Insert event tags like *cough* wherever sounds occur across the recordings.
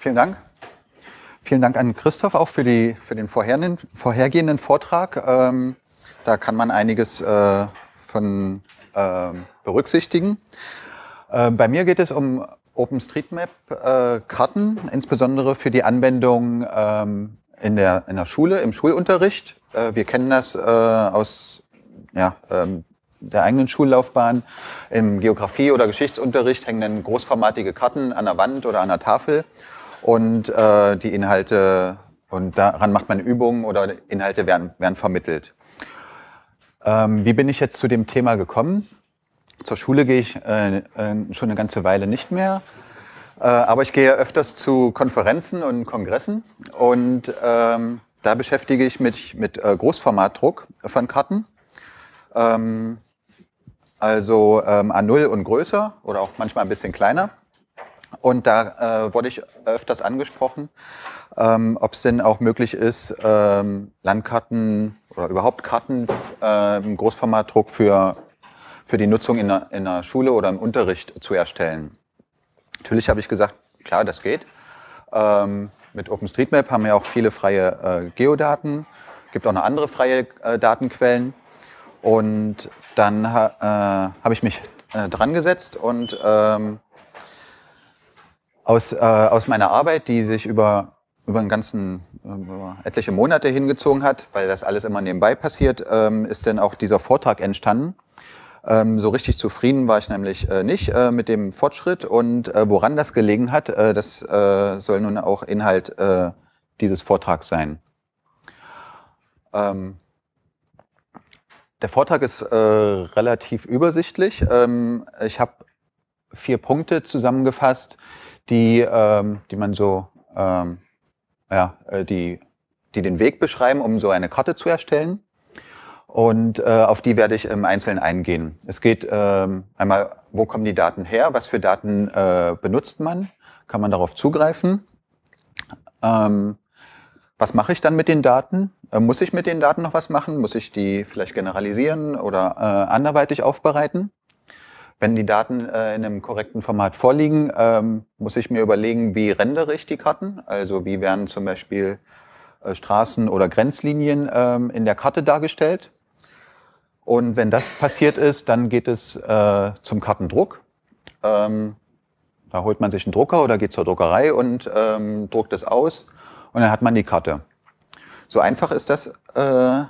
Vielen Dank. Vielen Dank an Christoph auch für, die, für den vorhergehenden Vortrag. Ähm, da kann man einiges äh, von äh, berücksichtigen. Äh, bei mir geht es um OpenStreetMap-Karten, äh, insbesondere für die Anwendung ähm, in, der, in der Schule, im Schulunterricht. Äh, wir kennen das äh, aus ja, ähm, der eigenen Schullaufbahn. Im Geografie- oder Geschichtsunterricht hängen dann großformatige Karten an der Wand oder an der Tafel und äh, die Inhalte und daran macht man Übungen oder Inhalte werden, werden vermittelt. Ähm, wie bin ich jetzt zu dem Thema gekommen? Zur Schule gehe ich äh, äh, schon eine ganze Weile nicht mehr, äh, aber ich gehe öfters zu Konferenzen und Kongressen und ähm, da beschäftige ich mich mit äh, Großformatdruck von Karten. Ähm, also ähm, A0 und größer oder auch manchmal ein bisschen kleiner. Und da äh, wurde ich öfters angesprochen, ähm, ob es denn auch möglich ist, ähm, Landkarten oder überhaupt Karten äh, im Großformatdruck für, für die Nutzung in der, in der Schule oder im Unterricht zu erstellen. Natürlich habe ich gesagt, klar, das geht. Ähm, mit OpenStreetMap haben wir auch viele freie äh, Geodaten, gibt auch noch andere freie äh, Datenquellen. Und dann ha, äh, habe ich mich äh, dran gesetzt und ähm, aus, äh, aus meiner Arbeit, die sich über, über einen ganzen, ähm, über etliche Monate hingezogen hat, weil das alles immer nebenbei passiert, ähm, ist dann auch dieser Vortrag entstanden. Ähm, so richtig zufrieden war ich nämlich äh, nicht äh, mit dem Fortschritt und äh, woran das gelegen hat, äh, das äh, soll nun auch Inhalt äh, dieses Vortrags sein. Ähm, der Vortrag ist äh, relativ übersichtlich. Ähm, ich habe vier Punkte zusammengefasst, die, ähm, die man so, ähm, ja, äh, die, die den Weg beschreiben, um so eine Karte zu erstellen. Und äh, auf die werde ich im Einzelnen eingehen. Es geht ähm, einmal, wo kommen die Daten her? Was für Daten äh, benutzt man? Kann man darauf zugreifen? Ähm, was mache ich dann mit den Daten? Äh, muss ich mit den Daten noch was machen? Muss ich die vielleicht generalisieren oder äh, anderweitig aufbereiten? Wenn die Daten äh, in einem korrekten Format vorliegen, ähm, muss ich mir überlegen, wie rendere ich die Karten. Also wie werden zum Beispiel äh, Straßen oder Grenzlinien ähm, in der Karte dargestellt. Und wenn das passiert ist, dann geht es äh, zum Kartendruck. Ähm, da holt man sich einen Drucker oder geht zur Druckerei und ähm, druckt es aus und dann hat man die Karte. So einfach ist das äh,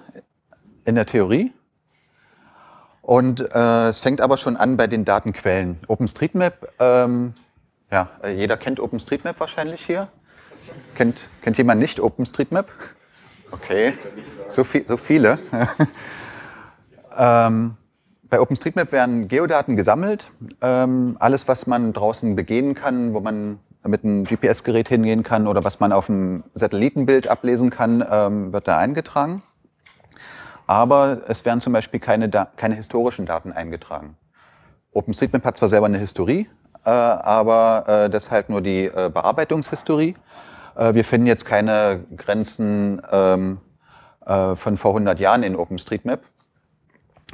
in der Theorie. Und äh, es fängt aber schon an bei den Datenquellen. OpenStreetMap, ähm, ja, jeder kennt OpenStreetMap wahrscheinlich hier. Kennt, kennt jemand nicht OpenStreetMap? Okay, so, viel, so viele. *laughs* ähm, bei OpenStreetMap werden Geodaten gesammelt. Ähm, alles, was man draußen begehen kann, wo man mit einem GPS-Gerät hingehen kann oder was man auf einem Satellitenbild ablesen kann, ähm, wird da eingetragen aber es werden zum Beispiel keine, da keine historischen Daten eingetragen. OpenStreetMap hat zwar selber eine Historie, äh, aber äh, das ist halt nur die äh, Bearbeitungshistorie. Äh, wir finden jetzt keine Grenzen ähm, äh, von vor 100 Jahren in OpenStreetMap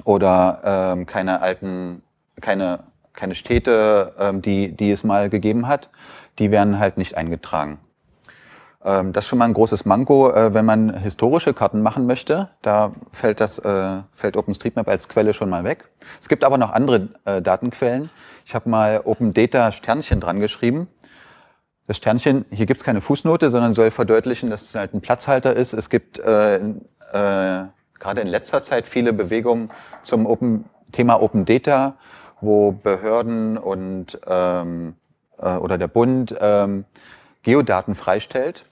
oder ähm, keine alten, keine, keine Städte, ähm, die, die es mal gegeben hat. Die werden halt nicht eingetragen. Ähm, das ist schon mal ein großes Manko, äh, wenn man historische Karten machen möchte. Da fällt das äh, fällt OpenStreetMap als Quelle schon mal weg. Es gibt aber noch andere äh, Datenquellen. Ich habe mal OpenData Sternchen dran geschrieben. Das Sternchen, hier gibt es keine Fußnote, sondern soll verdeutlichen, dass es halt ein Platzhalter ist. Es gibt äh, äh, gerade in letzter Zeit viele Bewegungen zum Open, Thema Open Data, wo Behörden und ähm, äh, oder der Bund ähm, Geodaten freistellt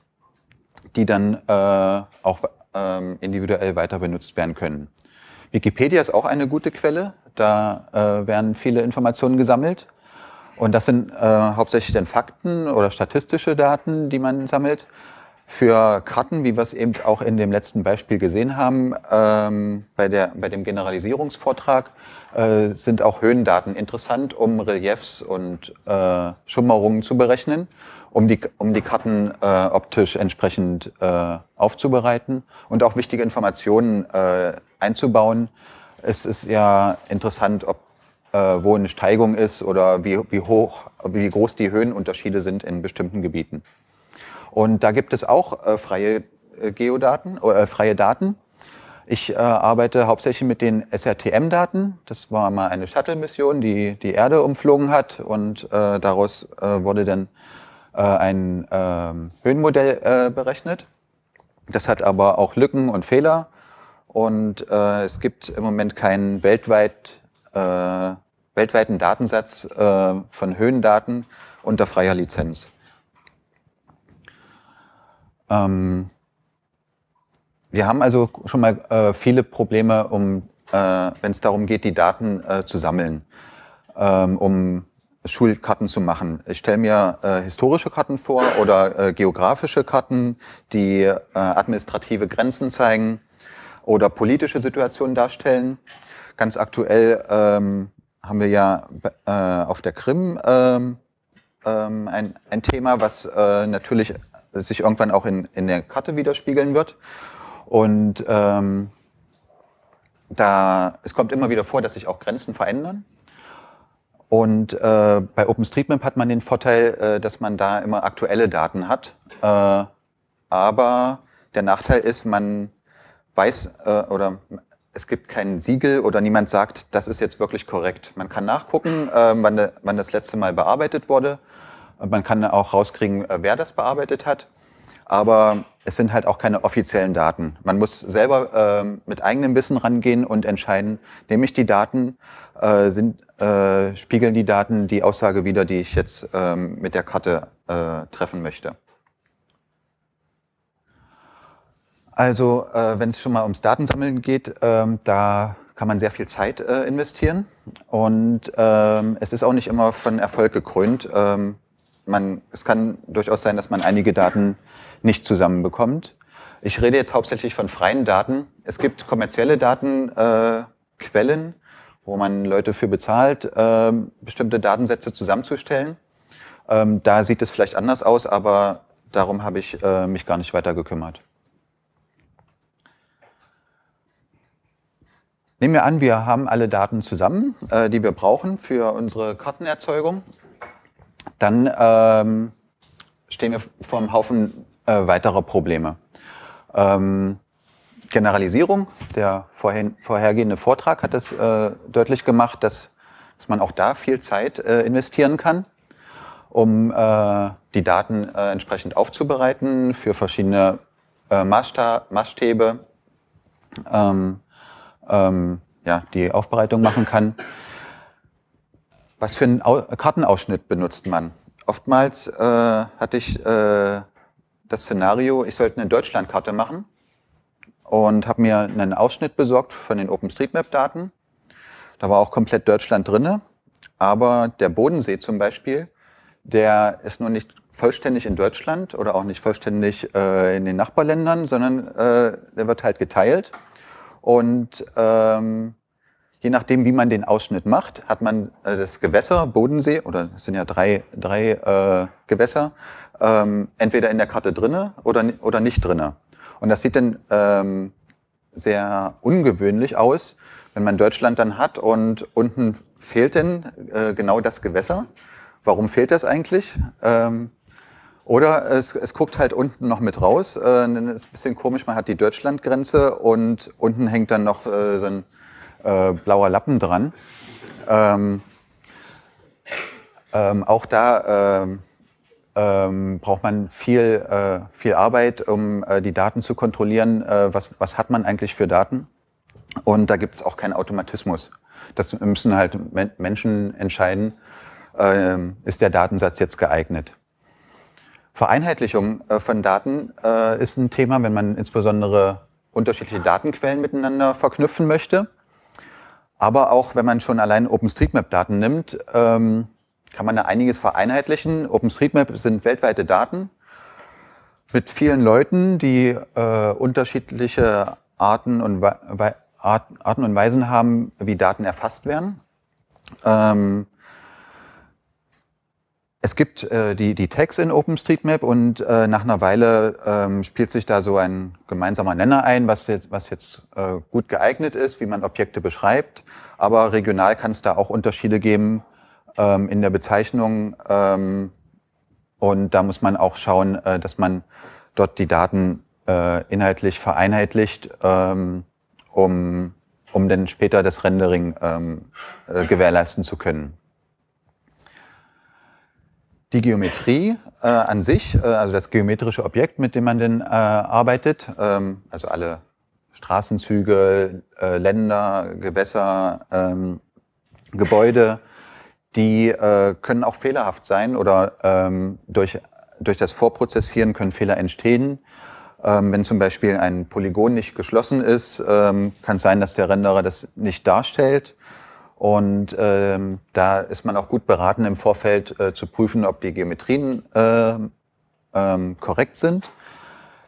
die dann äh, auch ähm, individuell weiter benutzt werden können. Wikipedia ist auch eine gute Quelle. Da äh, werden viele Informationen gesammelt. Und das sind äh, hauptsächlich dann Fakten oder statistische Daten, die man sammelt. Für Karten, wie wir es eben auch in dem letzten Beispiel gesehen haben, ähm, bei, der, bei dem Generalisierungsvortrag, äh, sind auch Höhendaten interessant, um Reliefs und äh, Schummerungen zu berechnen um die, um die Karten äh, optisch entsprechend äh, aufzubereiten und auch wichtige Informationen äh, einzubauen. Es ist ja interessant, ob äh, wo eine Steigung ist oder wie, wie hoch, wie groß die Höhenunterschiede sind in bestimmten Gebieten. Und da gibt es auch äh, freie äh, Geodaten, äh, freie Daten. Ich äh, arbeite hauptsächlich mit den SRTM-Daten. Das war mal eine Shuttle-Mission, die die Erde umflogen hat und äh, daraus äh, wurde dann äh, ein ähm, Höhenmodell äh, berechnet. Das hat aber auch Lücken und Fehler. Und äh, es gibt im Moment keinen weltweit, weltweiten Datensatz von Höhendaten unter freier Lizenz. Ähm, wir haben also schon mal viele Probleme, um, wenn es darum geht, die Daten zu sammeln, ähm, um Schulkarten zu machen. Ich stelle mir äh, historische Karten vor oder äh, geografische Karten, die äh, administrative Grenzen zeigen oder politische Situationen darstellen. Ganz aktuell ähm, haben wir ja äh, auf der Krim ähm, ähm, ein, ein Thema, was äh, natürlich sich irgendwann auch in, in der Karte widerspiegeln wird. Und ähm, da, es kommt immer wieder vor, dass sich auch Grenzen verändern. Und äh, bei OpenStreetMap hat man den Vorteil, äh, dass man da immer aktuelle Daten hat. Äh, aber der Nachteil ist, man weiß äh, oder es gibt kein Siegel oder niemand sagt, das ist jetzt wirklich korrekt. Man kann nachgucken, äh, wann, wann das letzte Mal bearbeitet wurde. Man kann auch rauskriegen, äh, wer das bearbeitet hat aber es sind halt auch keine offiziellen Daten. Man muss selber äh, mit eigenem Wissen rangehen und entscheiden, nehme ich die Daten, äh, sind, äh, spiegeln die Daten die Aussage wider, die ich jetzt ähm, mit der Karte äh, treffen möchte. Also äh, wenn es schon mal ums Datensammeln geht, ähm, da kann man sehr viel Zeit äh, investieren und ähm, es ist auch nicht immer von Erfolg gekrönt man, es kann durchaus sein, dass man einige Daten nicht zusammenbekommt. Ich rede jetzt hauptsächlich von freien Daten. Es gibt kommerzielle Datenquellen, äh, wo man Leute für bezahlt, äh, bestimmte Datensätze zusammenzustellen. Ähm, da sieht es vielleicht anders aus, aber darum habe ich äh, mich gar nicht weiter gekümmert. Nehmen wir an, wir haben alle Daten zusammen, äh, die wir brauchen für unsere Kartenerzeugung dann ähm, stehen wir vor einem Haufen äh, weiterer Probleme. Ähm, Generalisierung, der vorhin, vorhergehende Vortrag hat es äh, deutlich gemacht, dass, dass man auch da viel Zeit äh, investieren kann, um äh, die Daten äh, entsprechend aufzubereiten für verschiedene äh, Maßsta Maßstäbe, ähm, ähm, ja, die Aufbereitung machen kann. Was für einen Kartenausschnitt benutzt man? Oftmals äh, hatte ich äh, das Szenario, ich sollte eine Deutschlandkarte machen und habe mir einen Ausschnitt besorgt von den OpenStreetMap-Daten. Da war auch komplett Deutschland drinne, aber der Bodensee zum Beispiel, der ist nur nicht vollständig in Deutschland oder auch nicht vollständig äh, in den Nachbarländern, sondern äh, der wird halt geteilt. Und ähm, Je nachdem, wie man den Ausschnitt macht, hat man äh, das Gewässer, Bodensee, oder es sind ja drei, drei äh, Gewässer, ähm, entweder in der Karte drinne oder, oder nicht drinne. Und das sieht dann ähm, sehr ungewöhnlich aus, wenn man Deutschland dann hat und unten fehlt denn äh, genau das Gewässer. Warum fehlt das eigentlich? Ähm, oder es, es guckt halt unten noch mit raus. Äh, ist ein bisschen komisch, man hat die Deutschlandgrenze und unten hängt dann noch äh, so ein äh, blauer Lappen dran. Ähm, ähm, auch da ähm, ähm, braucht man viel, äh, viel Arbeit, um äh, die Daten zu kontrollieren. Äh, was, was hat man eigentlich für Daten? Und da gibt es auch keinen Automatismus. Das müssen halt Menschen entscheiden, ähm, ist der Datensatz jetzt geeignet. Vereinheitlichung äh, von Daten ist ein Thema, wenn man insbesondere unterschiedliche Datenquellen miteinander verknüpfen möchte. Aber auch wenn man schon allein OpenStreetMap-Daten nimmt, ähm, kann man da einiges vereinheitlichen. OpenStreetMap sind weltweite Daten mit vielen Leuten, die äh, unterschiedliche Arten und, Arten und Weisen haben, wie Daten erfasst werden. Ähm, es gibt äh, die, die Tags in OpenStreetMap und äh, nach einer Weile ähm, spielt sich da so ein gemeinsamer Nenner ein, was jetzt, was jetzt äh, gut geeignet ist, wie man Objekte beschreibt. Aber regional kann es da auch Unterschiede geben ähm, in der Bezeichnung. Ähm, und da muss man auch schauen, äh, dass man dort die Daten äh, inhaltlich vereinheitlicht, ähm, um, um dann später das Rendering ähm, äh, gewährleisten zu können die Geometrie äh, an sich, äh, also das geometrische Objekt, mit dem man denn äh, arbeitet, ähm, also alle Straßenzüge, äh, Länder, Gewässer, ähm, Gebäude, die äh, können auch fehlerhaft sein oder ähm, durch, durch das Vorprozessieren können Fehler entstehen. Ähm, wenn zum Beispiel ein Polygon nicht geschlossen ist, ähm, kann es sein, dass der Renderer das nicht darstellt. Und ähm, da ist man auch gut beraten, im Vorfeld äh, zu prüfen, ob die Geometrien äh, ähm, korrekt sind.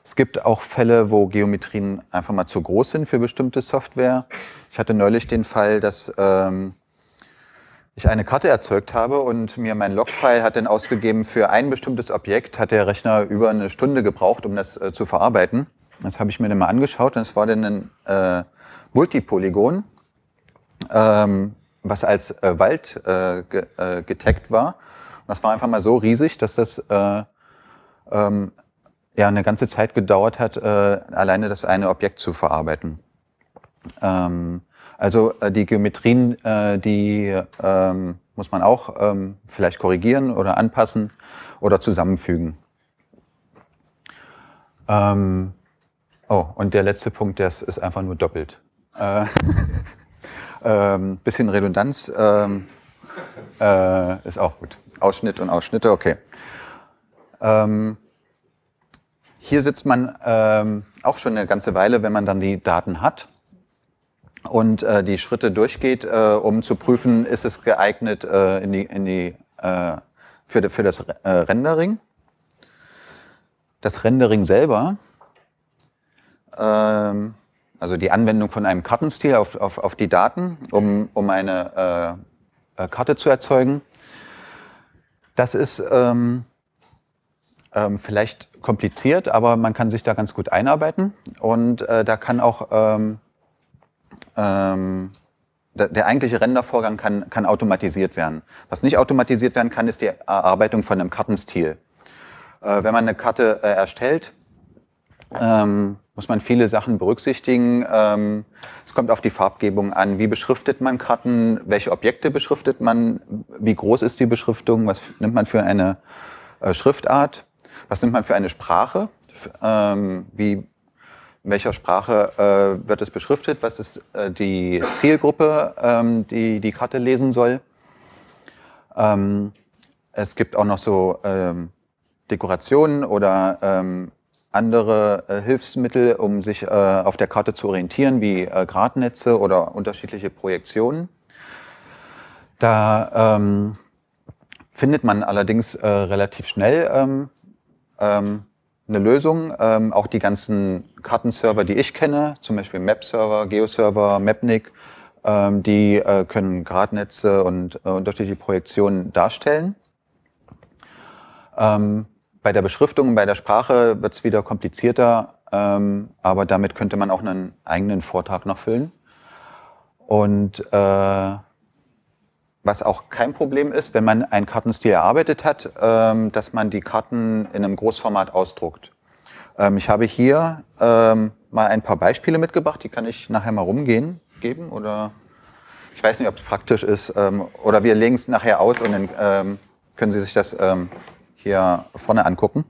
Es gibt auch Fälle, wo Geometrien einfach mal zu groß sind für bestimmte Software. Ich hatte neulich den Fall, dass ähm, ich eine Karte erzeugt habe und mir mein Logfile hat dann ausgegeben, für ein bestimmtes Objekt hat der Rechner über eine Stunde gebraucht, um das äh, zu verarbeiten. Das habe ich mir dann mal angeschaut und es war dann ein äh, Multipolygon. Ähm, was als äh, Wald äh, ge, äh, getaggt war. Und das war einfach mal so riesig, dass das äh, ähm, ja eine ganze Zeit gedauert hat, äh, alleine das eine Objekt zu verarbeiten. Ähm, also äh, die Geometrien, äh, die ähm, muss man auch ähm, vielleicht korrigieren oder anpassen oder zusammenfügen. Ähm, oh, und der letzte Punkt, das ist einfach nur doppelt. Äh *laughs* Ähm, bisschen Redundanz ähm, äh, ist auch gut. Ausschnitt und Ausschnitte, okay. Ähm, hier sitzt man ähm, auch schon eine ganze Weile, wenn man dann die Daten hat und äh, die Schritte durchgeht, äh, um zu prüfen, ist es geeignet äh, in die, in die, äh, für, für das äh, Rendering. Das Rendering selber ähm, also die Anwendung von einem Kartenstil auf, auf, auf die Daten, um, um eine äh, äh, Karte zu erzeugen. Das ist ähm, ähm, vielleicht kompliziert, aber man kann sich da ganz gut einarbeiten. Und äh, da kann auch ähm, ähm, der, der eigentliche Rendervorgang kann, kann automatisiert werden. Was nicht automatisiert werden kann, ist die Erarbeitung von einem Kartenstil. Äh, wenn man eine Karte äh, erstellt, ähm, muss man viele Sachen berücksichtigen. Ähm, es kommt auf die Farbgebung an. Wie beschriftet man Karten? Welche Objekte beschriftet man? Wie groß ist die Beschriftung? Was nimmt man für eine äh, Schriftart? Was nimmt man für eine Sprache? F ähm, wie in welcher Sprache äh, wird es beschriftet? Was ist äh, die Zielgruppe, ähm, die die Karte lesen soll? Ähm, es gibt auch noch so ähm, Dekorationen oder ähm, andere äh, Hilfsmittel, um sich äh, auf der Karte zu orientieren, wie äh, Gradnetze oder unterschiedliche Projektionen. Da ähm, findet man allerdings äh, relativ schnell ähm, ähm, eine Lösung. Ähm, auch die ganzen Kartenserver, die ich kenne, zum Beispiel Map-Server, Geo-Server, Mapnik, ähm, die äh, können Gradnetze und äh, unterschiedliche Projektionen darstellen. Ähm, bei der Beschriftung und bei der Sprache wird es wieder komplizierter, ähm, aber damit könnte man auch einen eigenen Vortrag noch füllen. Und äh, was auch kein Problem ist, wenn man einen Kartenstil erarbeitet hat, ähm, dass man die Karten in einem Großformat ausdruckt. Ähm, ich habe hier ähm, mal ein paar Beispiele mitgebracht, die kann ich nachher mal rumgehen geben oder ich weiß nicht, ob es praktisch ist ähm, oder wir legen es nachher aus und dann ähm, können Sie sich das ähm, hier vorne angucken.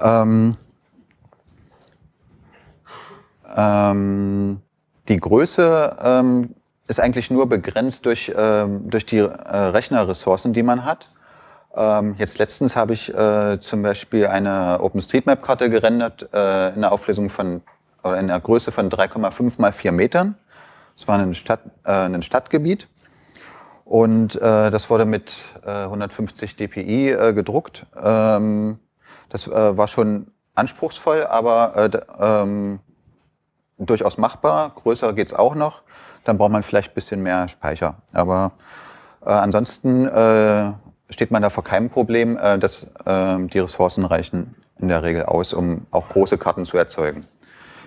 Ähm, ähm, die Größe ähm, ist eigentlich nur begrenzt durch, ähm, durch die äh, Rechnerressourcen, die man hat. Ähm, jetzt letztens habe ich äh, zum Beispiel eine OpenStreetMap-Karte gerendert äh, in der Auflösung von oder in der Größe von 3,5 mal 4 Metern. Das war ein, Stadt, äh, ein Stadtgebiet. Und äh, das wurde mit äh, 150 dpi äh, gedruckt. Ähm, das äh, war schon anspruchsvoll, aber äh, ähm, durchaus machbar. Größer geht's auch noch. Dann braucht man vielleicht bisschen mehr Speicher. Aber äh, ansonsten äh, steht man da vor keinem Problem, äh, dass äh, die Ressourcen reichen in der Regel aus, um auch große Karten zu erzeugen.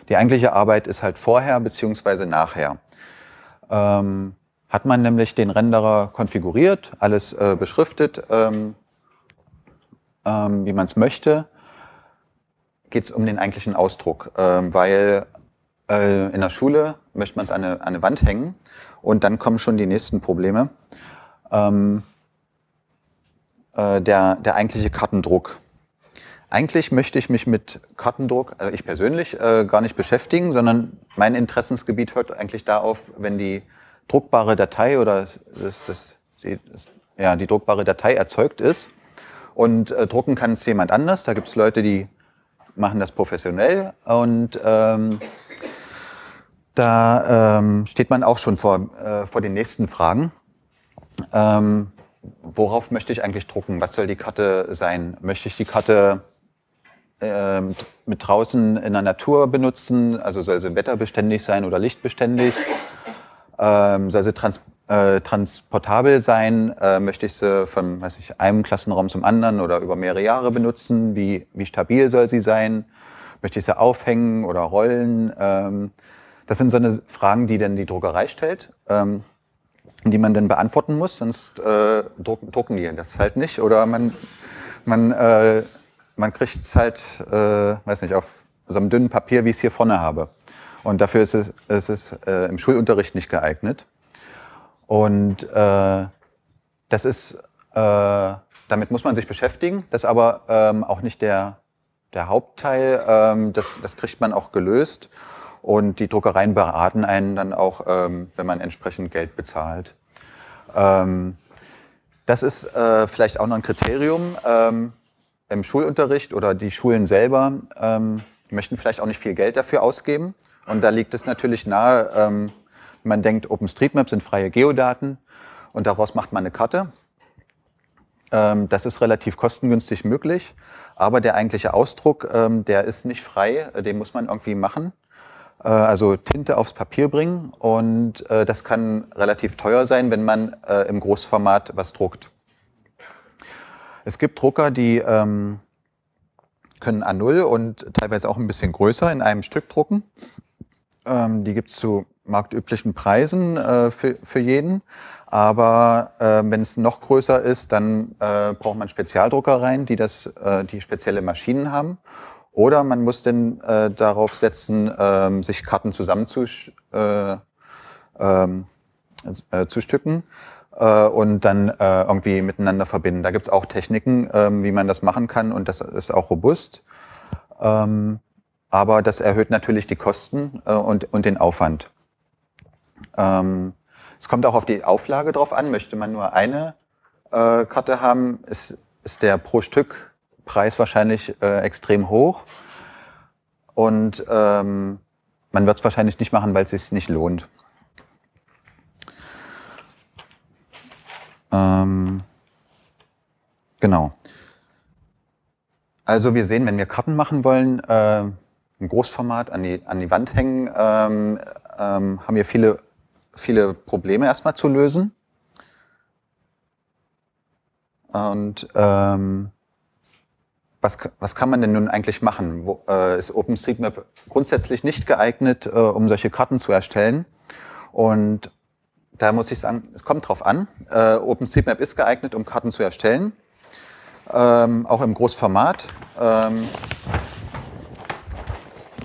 Die eigentliche Arbeit ist halt vorher beziehungsweise nachher. Ähm, hat man nämlich den Renderer konfiguriert, alles äh, beschriftet, ähm, ähm, wie man es möchte, geht es um den eigentlichen Ausdruck, äh, weil äh, in der Schule möchte man es an eine, eine Wand hängen und dann kommen schon die nächsten Probleme. Ähm, äh, der, der eigentliche Kartendruck. Eigentlich möchte ich mich mit Kartendruck, also ich persönlich, äh, gar nicht beschäftigen, sondern mein Interessensgebiet hört eigentlich da auf, wenn die druckbare Datei oder das, das, die, das, ja, die druckbare Datei erzeugt ist. Und äh, drucken kann es jemand anders. Da gibt es Leute, die machen das professionell. Und ähm, da ähm, steht man auch schon vor, äh, vor den nächsten Fragen. Ähm, worauf möchte ich eigentlich drucken? Was soll die Karte sein? Möchte ich die Karte ähm, mit draußen in der Natur benutzen? Also soll sie wetterbeständig sein oder lichtbeständig? ähm, soll sie trans äh, transportabel sein? Äh, möchte ich sie von weiß ich, einem Klassenraum zum anderen oder über mehrere Jahre benutzen? Wie, wie stabil soll sie sein? Möchte ich sie aufhängen oder rollen? Ähm, das sind so eine Fragen, die dann die Druckerei stellt, ähm, die man dann beantworten muss, sonst äh, drucken, drucken die das halt nicht. Oder man, man, äh, man kriegt es halt, äh, weiß nicht, auf so einem dünnen Papier, wie ich es hier vorne habe. Und dafür ist es, ist es äh, im Schulunterricht nicht geeignet. Und äh, das ist, äh, damit muss man sich beschäftigen. Das ist aber ähm, auch nicht der, der Hauptteil. Ähm, das, das kriegt man auch gelöst. Und die Druckereien beraten einen dann auch, ähm, wenn man entsprechend Geld bezahlt. Ähm, das ist äh, vielleicht auch noch ein Kriterium. Ähm, Im Schulunterricht oder die Schulen selber ähm, möchten vielleicht auch nicht viel Geld dafür ausgeben und da liegt es natürlich nahe, ähm, man denkt, OpenStreetMap sind freie Geodaten und daraus macht man eine Karte. Ähm, das ist relativ kostengünstig möglich, aber der eigentliche Ausdruck, ähm, der ist nicht frei, äh, den muss man irgendwie machen. Äh, also Tinte aufs Papier bringen und äh, das kann relativ teuer sein, wenn man äh, im Großformat was druckt. Es gibt Drucker, die ähm, können A0 und teilweise auch ein bisschen größer in einem Stück drucken. Ähm, die gibt es zu marktüblichen Preisen äh, für, für jeden. Aber äh, wenn es noch größer ist, dann äh, braucht man Spezialdruckereien, die, das, äh, die spezielle Maschinen haben. Oder man muss denn äh, darauf setzen, äh, sich Karten zusammenzustücken. Äh, ähm, äh, äh, und dann äh, irgendwie miteinander verbinden. Da gibt's auch Techniken, ähm, wie man das machen kann und das ist auch robust. Ähm, aber das erhöht natürlich die Kosten äh, und, und den Aufwand. Ähm, es kommt auch auf die Auflage drauf an. Möchte man nur eine äh, Karte haben, ist, ist der pro Stück Preis wahrscheinlich äh, extrem hoch. Und ähm, man wird es wahrscheinlich nicht machen, weil es sich nicht lohnt. Ähm, genau. Also wir sehen, wenn wir Karten machen wollen, äh, im Großformat an die, an die Wand hängen, ähm, ähm, haben wir viele, viele Probleme erstmal zu lösen. Und ähm, was, was kann man denn nun eigentlich machen? Wo, äh, ist OpenStreetMap grundsätzlich nicht geeignet, äh, um solche Karten zu erstellen? Und da muss ich sagen, es kommt drauf an. Äh, OpenStreetMap ist geeignet, um Karten zu erstellen, ähm, auch im Großformat. Ähm,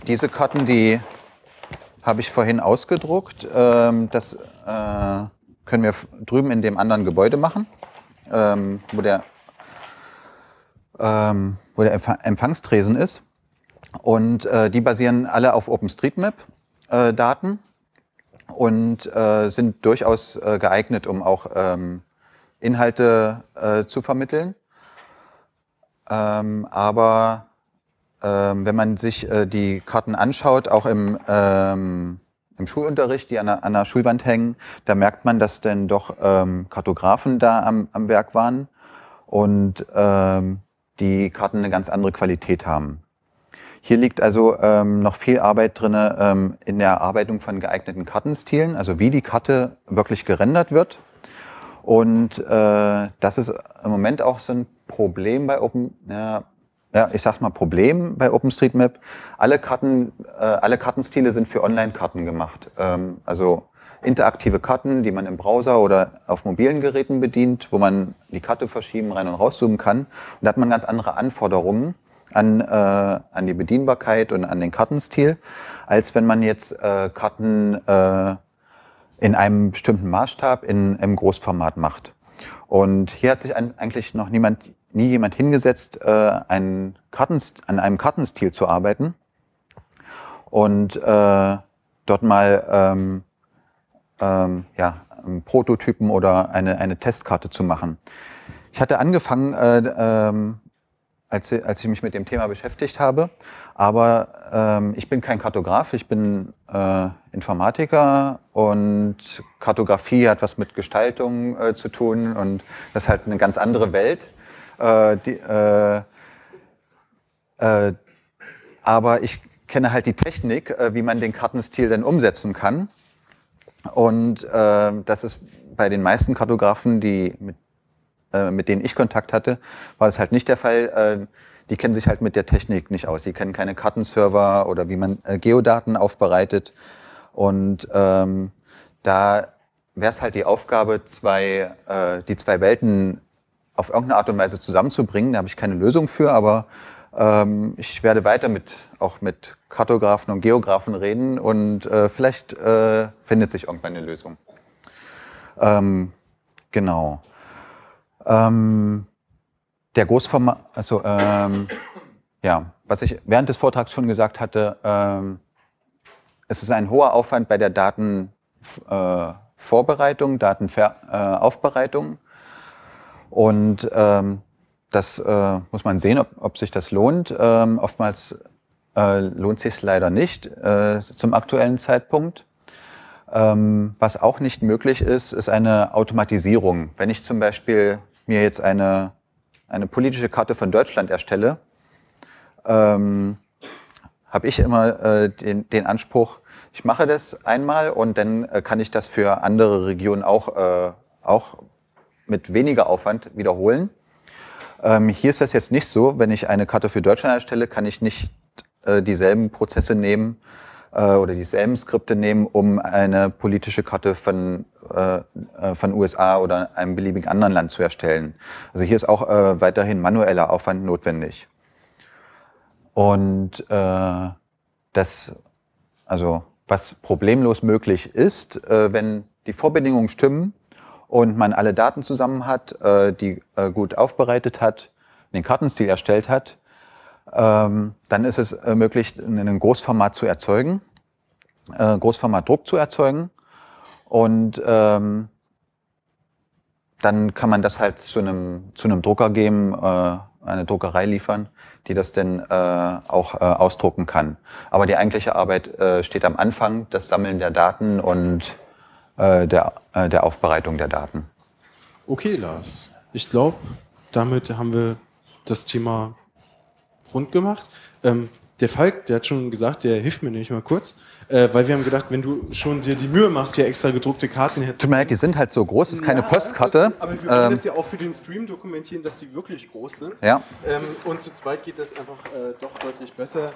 diese Karten, die habe ich vorhin ausgedruckt. Ähm, das äh, können wir drüben in dem anderen Gebäude machen, ähm, wo, der, ähm, wo der Empfangstresen ist. Und äh, die basieren alle auf OpenStreetMap-Daten äh, und sind durchaus geeignet, um auch Inhalte zu vermitteln. aber ähm, wenn man sich äh, die Karten anschaut, auch im, ähm, im Schulunterricht, die an der, an der, Schulwand hängen, da merkt man, dass denn doch ähm, Kartografen da am, am Werk waren und ähm, die Karten eine ganz andere Qualität haben. Hier liegt also ähm, noch viel Arbeit drin ähm, in der Erarbeitung von geeigneten Kartenstilen, also wie die Karte wirklich gerendert wird. Und äh, das ist im Moment auch so ein Problem bei Open, ja, ja, ich sag's mal Problem bei OpenStreetMap. Alle Karten, äh, alle Kartenstile sind für Online-Karten gemacht. Ähm, also interaktive Karten, die man im Browser oder auf mobilen Geräten bedient, wo man die Karte verschieben, rein und rauszoomen kann. Und da hat man ganz andere Anforderungen an, äh, an die Bedienbarkeit und an den Kartenstil, als wenn man jetzt äh, Karten äh, in einem bestimmten Maßstab in, im Großformat macht. Und hier hat sich ein, eigentlich noch niemand nie jemand hingesetzt, äh, einen Karten, an einem Kartenstil zu arbeiten und äh, dort mal ähm, ähm, ja, Prototypen oder eine, eine Testkarte zu machen. Ich hatte angefangen, äh, ähm, als, als ich mich mit dem Thema beschäftigt habe, aber ähm, ich bin kein Kartograf, ich bin äh, Informatiker und Kartografie hat was mit Gestaltung äh, zu tun und das ist halt eine ganz andere Welt. Äh, die, äh, äh, aber ich kenne halt die Technik, äh, wie man den Kartenstil denn umsetzen kann. Und das ist bei den meisten Kartografen, die mit, mit denen ich Kontakt hatte, war es halt nicht der Fall die kennen sich halt mit der Technik nicht aus. Die kennen keine Kartenserver oder wie man äh, Geodaten aufbereitet. Und ähm, da wäre es halt die Aufgabe, zwei, äh, die zwei Welten auf irgendeine Art und Weise zusammenzubringen. Da habe ich keine Lösung für, aber ähm, ich werde weiter mit auch mit Kartografen und Geografen reden und äh, vielleicht äh, findet sich irgendwann eine Lösung. Ähm, genau. Ähm, der Großformat, also ähm, ja, was ich während des Vortrags schon gesagt hatte, ähm, es ist ein hoher Aufwand bei der Datenvorbereitung, äh, Datenaufbereitung. Äh, und ähm, das äh, muss man sehen, ob, ob sich das lohnt. Ähm, oftmals äh, lohnt sich leider nicht äh, zum aktuellen Zeitpunkt. Ähm, was auch nicht möglich ist, ist eine Automatisierung. Wenn ich zum Beispiel mir jetzt eine, eine politische Karte von Deutschland erstelle, ähm, habe ich immer äh, den, den Anspruch, ich mache das einmal und dann äh, kann ich das für andere Regionen auch, äh, auch mit weniger Aufwand wiederholen. Ähm, hier ist das jetzt nicht so. Wenn ich eine Karte für Deutschland erstelle, kann ich nicht äh, dieselben Prozesse nehmen äh, oder dieselben Skripte nehmen, um eine politische Karte von, äh, äh von USA oder einem beliebigen anderen Land zu erstellen. Also hier ist auch äh, weiterhin manueller Aufwand notwendig. Und äh, das, also was problemlos möglich ist, äh, wenn die Vorbedingungen stimmen, und man alle Daten zusammen hat, äh, die äh, gut aufbereitet hat, den Kartenstil erstellt hat, ähm, dann ist es äh, möglich, einen Großformat zu erzeugen, äh, Großformatdruck zu erzeugen und ähm, dann kann man das halt zu einem, zu einem Drucker geben, äh, eine Druckerei liefern, die das denn äh, auch äh, ausdrucken kann. Aber die eigentliche Arbeit äh, steht am Anfang, das Sammeln der Daten und äh, der, äh, der Aufbereitung der Daten. Okay, Lars. Ich glaube, damit haben wir das Thema rund gemacht. Ähm, der Falk, der hat schon gesagt, der hilft mir nicht mal kurz, äh, weil wir haben gedacht, wenn du schon dir die Mühe machst, hier extra gedruckte Karten herzustellen. Tut mir leid, die sind halt so groß, ist keine ja, Postkarte. Das, aber wir können ähm, das ja auch für den Stream dokumentieren, dass die wirklich groß sind. Ja. Ähm, und zu zweit geht das einfach äh, doch deutlich besser.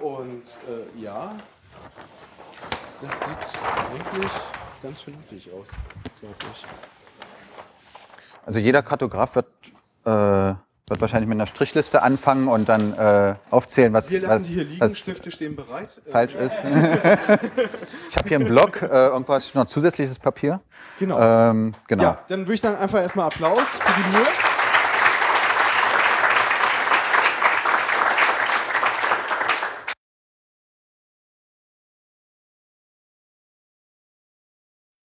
Und äh, ja das sieht eigentlich ganz vernünftig aus, glaube ich. Also jeder Kartograf wird, äh, wird wahrscheinlich mit einer Strichliste anfangen und dann äh, aufzählen, was, Wir lassen was, hier liegen, was Stifte stehen bereit. falsch äh, ist. *laughs* ich habe hier einen Block, äh, irgendwas, noch zusätzliches Papier. Genau. Ähm, genau. Ja, dann würde ich sagen, einfach erstmal Applaus für die Mühe.